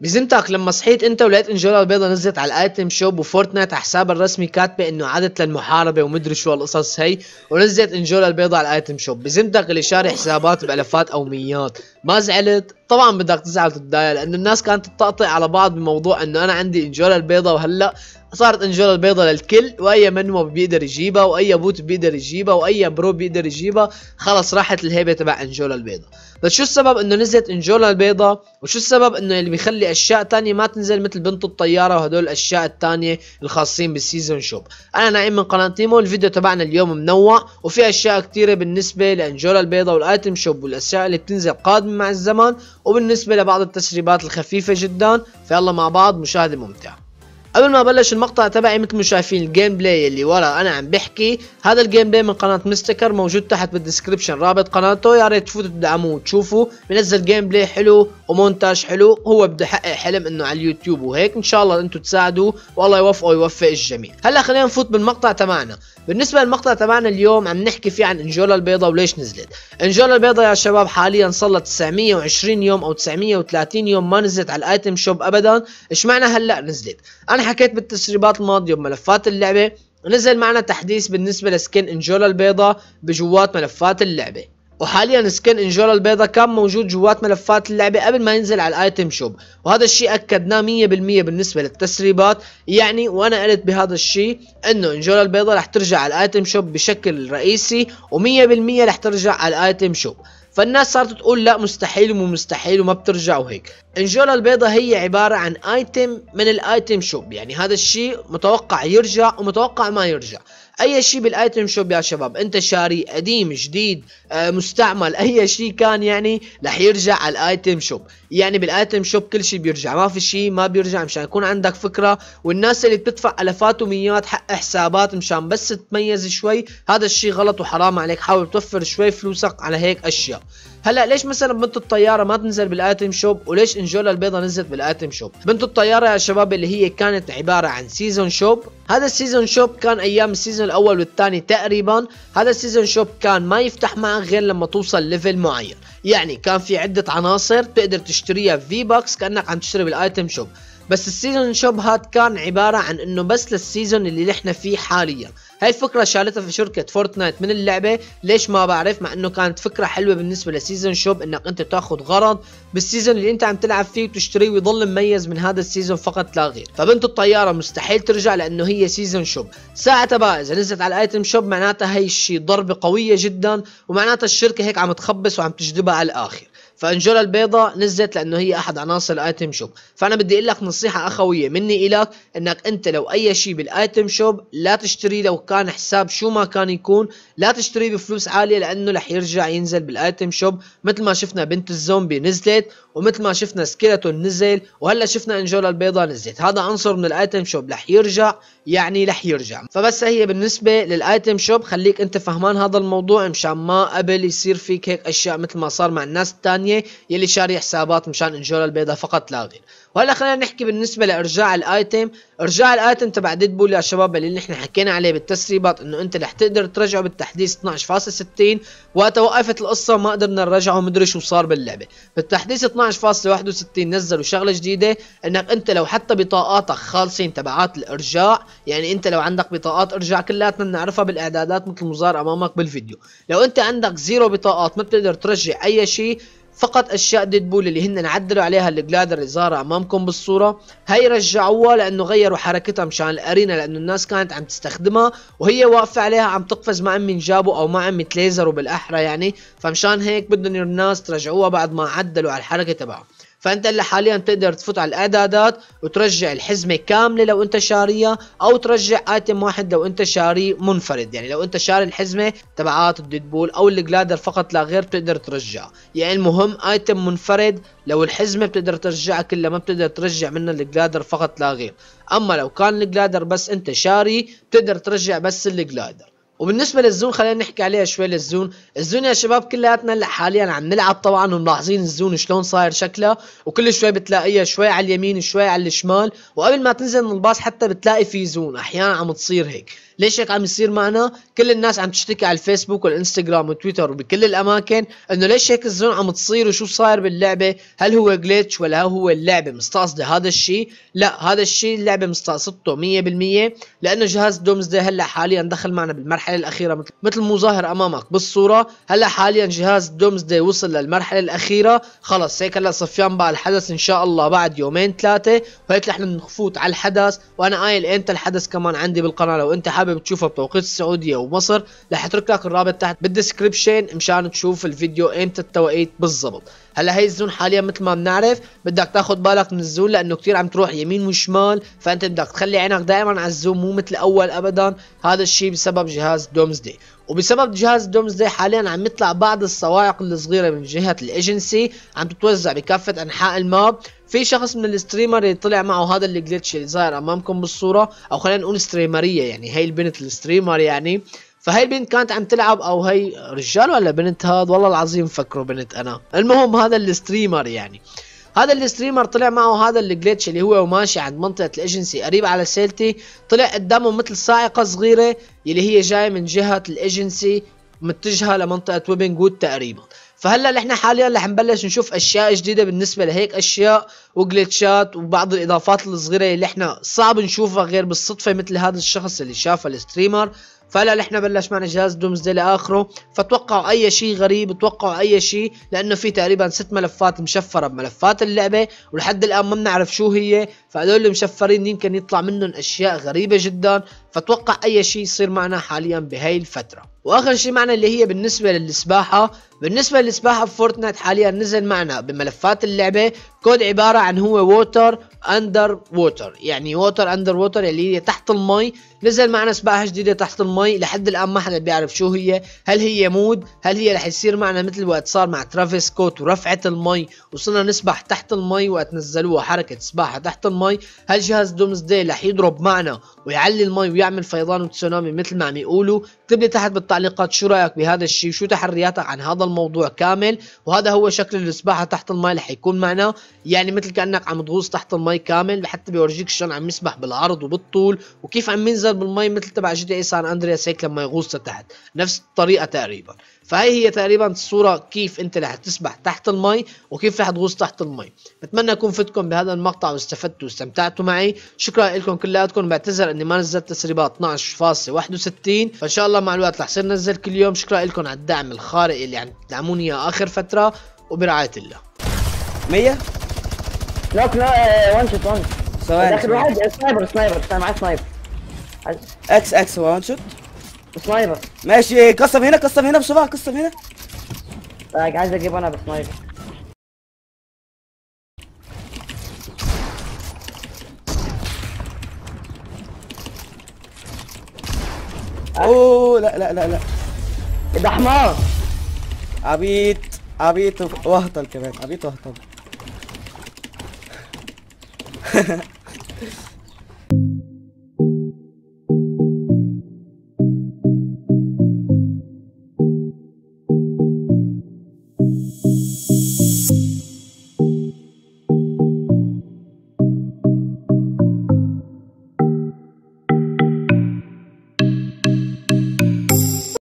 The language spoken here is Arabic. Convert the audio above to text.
بزمتك لما صحيت انت ولقيت انجولا البيضة نزلت على الايتم شوب وفورتنايت على حساب الرسمي كاتبه انه عادت للمحاربه ومدري شو القصص هي ونزلت انجولا البيضة على الايتم شوب بزمتك اللي شاري حسابات بالفات او ميات ما زعلت طبعا بدك تزعل وتتضايق لانه الناس كانت تطقطق على بعض بموضوع انه انا عندي انجولا البيضة وهلا صارت انجولا البيضة للكل واي منمو بيقدر يجيبها واي بوت بيقدر يجيبها واي برو بيقدر يجيبها خلص راحت الهيبة تبع انجولا البيضة بس شو السبب انه نزلت انجولا البيضة وشو السبب انه اللي بيخلي اشياء تانية ما تنزل مثل بنت الطيارة وهدول الاشياء التانية الخاصين بالسيزون شوب انا نعيم من قناة تيمو الفيديو تبعنا اليوم منوع وفي اشياء كتيرة بالنسبة لانجولا البيضة والايتم شوب والاشياء اللي بتنزل قادمة مع الزمان وبالنسبة لبعض التسريبات الخفيفة جدا فيلا مع بعض مشاهدة ممتعة قبل ما ابلش المقطع تبعي مثل ما شايفين الجيم بلاي اللي ورا انا عم بحكي هذا الجيم بلاي من قناه مستكر موجود تحت بالدسكربشن رابط قناته يا ريت تفوتوا تدعموه وتشوفوا منزل جيم بلاي حلو ومونتاج حلو هو بده يحقق حلم انه على اليوتيوب وهيك ان شاء الله انتم تساعدوه والله يوفقه ويوفق الجميع هلا خلينا نفوت بالمقطع تبعنا بالنسبه للمقطع تبعنا اليوم عم نحكي فيه عن انجولا البيضاء وليش نزلت انجولا البيضاء يا شباب حاليا صار لها 920 يوم او 930 يوم ما نزلت على الايتم شوب ابدا معنى هلا نزلت انا حكيت بالتسريبات الماضية بملفات اللعبة نزل معنا تحديث بالنسبة لسكن انجولا البيضة بجوات ملفات اللعبة وحاليا سكن انجولا البيضة كان موجود جوات ملفات اللعبة قبل ما ينزل على الايتم شوب وهذا الشيء اكدناه 100% بالنسبة للتسريبات يعني وانا قلت بهذا الشيء انه انجولا البيضة رح ترجع على الايتم شوب بشكل رئيسي و100% رح ترجع على الايتم شوب فالناس صارت تقول لا مستحيل ومو مستحيل وما بترجع وهيك انجولا البيضة هي عبارة عن ايتم من الايتم شوب يعني هذا الشيء متوقع يرجع ومتوقع ما يرجع اي شيء بالايتم شوب يا شباب انت شاري قديم جديد آه، مستعمل اي شيء كان يعني رح يرجع على الايتم شوب يعني بالايتم شوب كل شيء بيرجع ما في شيء ما بيرجع مشان يكون عندك فكره والناس اللي بتدفع الافات وميات حق حسابات مشان بس تميز شوي هذا الشيء غلط وحرام عليك حاول توفر شوي فلوسك على هيك اشياء هلا ليش مثلا بنت الطياره ما تنزل بالاتم شوب وليش انجولا البيضه نزلت بالاتم شوب بنت الطياره يا شباب اللي هي كانت عباره عن سيزون شوب هذا السيزون شوب كان ايام السيزون الاول والثاني تقريبا هذا السيزون شوب كان ما يفتح معك غير لما توصل ليفل معين يعني كان في عده عناصر تقدر تشتريها في باكس كانك عم تشتري بالايتم شوب بس السيزون شوب هات كان عبارة عن انه بس للسيزون اللي نحن فيه حاليا هاي الفكرة شالتها في شركة فورتنايت من اللعبة ليش ما بعرف مع انه كانت فكرة حلوة بالنسبة لسيزون شوب انك انت تاخذ غرض بالسيزون اللي انت عم تلعب فيه وتشتريه ويضل مميز من هذا السيزون فقط لا غير فبنت الطيارة مستحيل ترجع لانه هي سيزون شوب ساعتها بقى اذا نزلت على الايتم شوب معناتها هي الشيء ضربة قوية جدا ومعناتها الشركة هيك عم تخبص وعم تجذبها على الاخر فانجولا البيضاء نزلت لانه هي احد عناصر الايتم شوب فانا بدي اقول لك نصيحه اخويه مني الك انك انت لو اي شيء بالايتم شوب لا تشتري لو كان حساب شو ما كان يكون لا تشتريه بفلوس عاليه لانه رح يرجع ينزل بالايتم شوب مثل ما شفنا بنت الزومبي نزلت ومثل ما شفنا سكيلتون نزل وهلا شفنا انجولا البيضاء نزلت هذا عنصر من الايتم شوب رح يرجع يعني رح يرجع فبس هي بالنسبه للايتم شوب خليك انت فهمان هذا الموضوع مشان ما قبل يصير فيك هيك اشياء مثل ما صار مع الناس الثانيه يلي شاري حسابات مشان انجولا البيضاء فقط لا غير وهلا خلينا نحكي بالنسبه لارجاع الايتم ارجاع الايتم تبع ديد بول يا شباب اللي نحن حكينا عليه بالتسريبات انه انت رح تقدر ترجعه بالتحديث 12.60 وقتها وقفت القصه ما قدرنا نرجعه مدري شو صار باللعبه بالتحديث 12 12.61 نزلوا شغله جديده انك انت لو حتى بطاقاتك خالصين تبعات الارجاع يعني انت لو عندك بطاقات ارجاع كلياتنا بنعرفها بالاعدادات مثل ما امامك بالفيديو لو انت عندك زيرو بطاقات ما بتقدر ترجع اي شيء فقط اشياء ديدبول اللي هن عدلوا عليها الجلادر اللي ظاهره امامكم بالصوره هي رجعوها لانه غيروا حركتها مشان الارينا لانه الناس كانت عم تستخدمها وهي واقفه عليها عم تقفز مع من جابوا او مع من تليزروا بالاحرى يعني فمشان هيك بدهم الناس ترجعوها بعد ما عدلوا على الحركه تبعها فانت اللي حاليا تقدر تفوت على الاعدادات وترجع الحزمه كامله لو انت شاريها او ترجع ايتم واحد لو انت شاري منفرد يعني لو انت شاري الحزمه تبعات الديدبول او الجلادر فقط لا غير بتقدر ترجعها يعني المهم ايتم منفرد لو الحزمه بتقدر ترجعها كلها ما بتقدر ترجع منها الجلادر فقط لا غير اما لو كان الجلادر بس انت شاري بتقدر ترجع بس الجلادر وبالنسبه للزون خلينا نحكي عليها شوي للزون الزون يا شباب كلياتنا هلا حاليا عم نلعب طبعا وملاحظين الزون شلون صاير شكلها وكل شوي بتلاقيها شوي على اليمين شوي على الشمال وقبل ما تنزل من الباص حتى بتلاقي في زون احيانا عم تصير هيك ليش هيك عم يصير معنا كل الناس عم تشتكي على الفيسبوك والانستغرام وتويتر وبكل الاماكن انه ليش هيك الزون عم تصير وشو صاير باللعبه هل هو جليتش ولا هو اللعبه مستقصده هذا الشيء لا هذا الشيء اللعبه مستقصدته 100% لانه جهاز دومزداي هلا حاليا دخل معنا بالمرحله الاخيره مثل ظاهر امامك بالصوره هلا حاليا جهاز دومزداي وصل للمرحله الاخيره خلص هيك هلا صفيان بقى الحدث ان شاء الله بعد يومين ثلاثه وهيك رح نفوت على الحدث وانا قايل انت الحدث كمان عندي بالقناه لو انت حابب حابب تشوفها بتوقيت السعوديه ومصر رح اترك لك الرابط تحت بالدسكريبشن مشان تشوف الفيديو امتى التوقيت بالضبط هلا هي الزون حاليا مثل ما بنعرف بدك تاخذ بالك من الزون لانه كثير عم تروح يمين وشمال فانت بدك تخلي عينك دائما على الزون مو مثل اول ابدا هذا الشيء بسبب جهاز دومزدي وبسبب جهاز دومز داي حاليا عم يطلع بعض الصواعق الصغيره من جهه الايجنسي عم تتوزع بكافه انحاء الماب في شخص من الستريمر اللي طلع معه هذا الجلتش اللي ظاهر امامكم بالصوره او خلينا نقول ستريمريه يعني هي البنت الستريمر يعني فهي البنت كانت عم تلعب او هي رجال ولا بنت هذا والله العظيم فكروا بنت انا المهم هذا الستريمر يعني هذا الستريمر طلع معه هذا الجليتش اللي هو وماشي عند منطقه الايجنسي قريب على سيلتي طلع قدامه مثل صاعقه صغيره اللي هي جايه من جهه الايجنسي متجهه لمنطقه ويبنج وود تقريبا فهلا نحن حاليا رح نبلش نشوف اشياء جديده بالنسبه لهيك اشياء وجلتشات وبعض الاضافات الصغيره اللي احنا صعب نشوفها غير بالصدفه مثل هذا الشخص اللي شافها الستريمر فلا نحن بلش معنا جهاز دي لاخره فتوقعوا اي شيء غريب توقعوا اي شيء لانه في تقريبا ست ملفات مشفره بملفات اللعبه ولحد الان ما بنعرف شو هي فهذول المشفرين يمكن يطلع منهم اشياء غريبه جدا فتوقع اي شيء يصير معنا حاليا بهي الفتره واخر شيء معنا اللي هي بالنسبه للسباحه بالنسبه للسباحه بفورتنايت حاليا نزل معنا بملفات اللعبه كود عباره عن هو ووتر اندر ووتر يعني ووتر اندر ووتر اللي هي تحت المي نزل معنا سباحه جديده تحت المي لحد الان ما حدا بيعرف شو هي هل هي مود هل هي رح يصير معنا مثل وقت صار مع ترافيس كوت ورفعه المي وصرنا نسبح تحت المي وقت نزلوها حركه سباحه تحت المي هل جهاز دومزداي رح يضرب معنا ويعلي المي ويعمل فيضان وتسونامي مثل ما عم يقولوا اكتب لي تحت بالتعليقات شو رايك بهذا الشيء وشو تحرياتك عن هذا الموضوع كامل وهذا هو شكل السباحه تحت المي رح يكون معنا يعني مثل كانك عم تغوص تحت المي كامل لحتى بيورجيك شلون عم يسبح بالعرض وبالطول وكيف عم ينزل بالمي مثل تبع جي تي اي سان اندرياس هيك لما يغوص لتحت نفس الطريقه تقريبا فهي هي تقريبا الصوره كيف انت رح تسبح تحت المي وكيف رح تغوص تحت المي بتمنى يكون فتكم بهذا المقطع واستفدتوا واستمتعتوا معي شكرا لكم كلياتكم بعتذر اني ما نزلت تسريبات 12.61 فان شاء الله مع الوقت رح صير نزل كل يوم شكرا لكم على الدعم الخارق اللي عم تدعموني اياه اخر فتره وبرعايه الله 100 نوك لا وان شوت وان ثواني داخل واحد سنايبر سنايبر كان سنايبر اكس اكس وان شوت سنايبر ماشي قصم هنا قصم هنا بسرعه قصم هنا طيب عايز اجيب انا بسنايبر اوه لا لا لا لا إيه ده حمار عبيط عبيط واهطل كمان عبيط واهطل